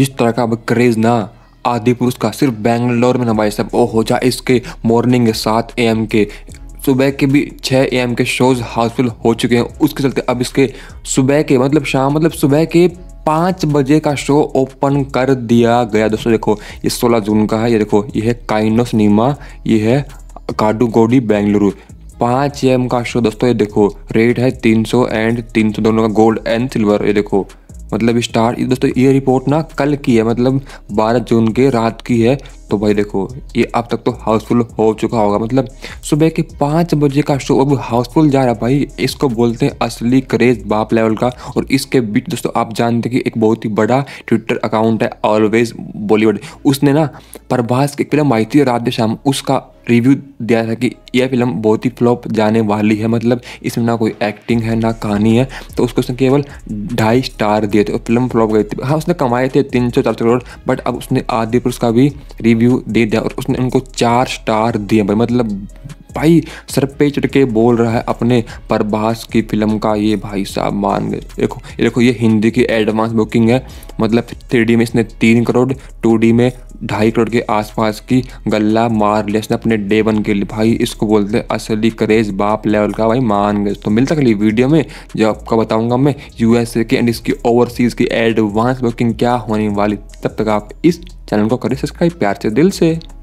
जिस तरह का अब क्रेज ना आदि पुरुष का सिर्फ बेंगलोर में ना भाई साहब ओ हो जा इसके मॉर्निंग सात ए एम के सुबह के भी छः ए के शोज़ हाउसफुल हो चुके हैं उसके चलते अब इसके सुबह के मतलब शाम मतलब सुबह के पाँच बजे का शो ओपन कर दिया गया दोस्तों देखो ये सोलह जून का है ये देखो ये है काइनो सिनेमा ये है काडू गोडी बेंगलुरु पाँच एम का शो दोस्तों ये देखो रेट है तीन सौ एंड तीन सौ दोनों का गोल्ड एंड सिल्वर ये देखो मतलब स्टार दोस्तों ये रिपोर्ट ना कल की है मतलब 12 जून के रात की है तो भाई देखो ये अब तक तो हाउसफुल हो चुका होगा मतलब सुबह के पाँच बजे का शो अब हाउसफुल जा रहा भाई इसको बोलते हैं असली क्रेज बाप लेवल का और इसके बीच दोस्तों आप जानते कि एक बहुत ही बड़ा ट्विटर अकाउंट है ऑलवेज बॉलीवुड उसने ना प्रभास की फिल्म आई थी राधे श्याम उसका रिव्यू दिया था कि यह फिल्म बहुत ही फ्लॉप जाने वाली है मतलब इसमें ना कोई एक्टिंग है ना कहानी है तो उसको उसने केवल ढाई स्टार दिए थे फिल्म फ्लॉप गई थी हाँ उसने कमाए थे तीन सौ चार सौ करोड़ बट अब उसने आदिपुरुष का भी रिव्यू दे दिया और उसने उनको चार स्टार दिए मतलब भाई सर पे चढ़ के बोल रहा है अपने प्रभास की फिल्म का ये भाई साहब मान गए देखो ये देखो ये हिंदी की एडवांस बुकिंग है मतलब थ्री में इसने तीन करोड़ टू में ढाई करोड़ के आसपास की गला मार लिया इसने अपने डे वन के लिए भाई इसको बोलते हैं असली करेज बाप लेवल का भाई मान गए तो मिलता सकली वीडियो में जो आपको बताऊंगा मैं यूएसए की एंड इसकी ओवरसीज़ की एडवांस बुकिंग क्या होने वाली तब तक आप इस चैनल को करें सब्सक्राइब प्यार से दिल से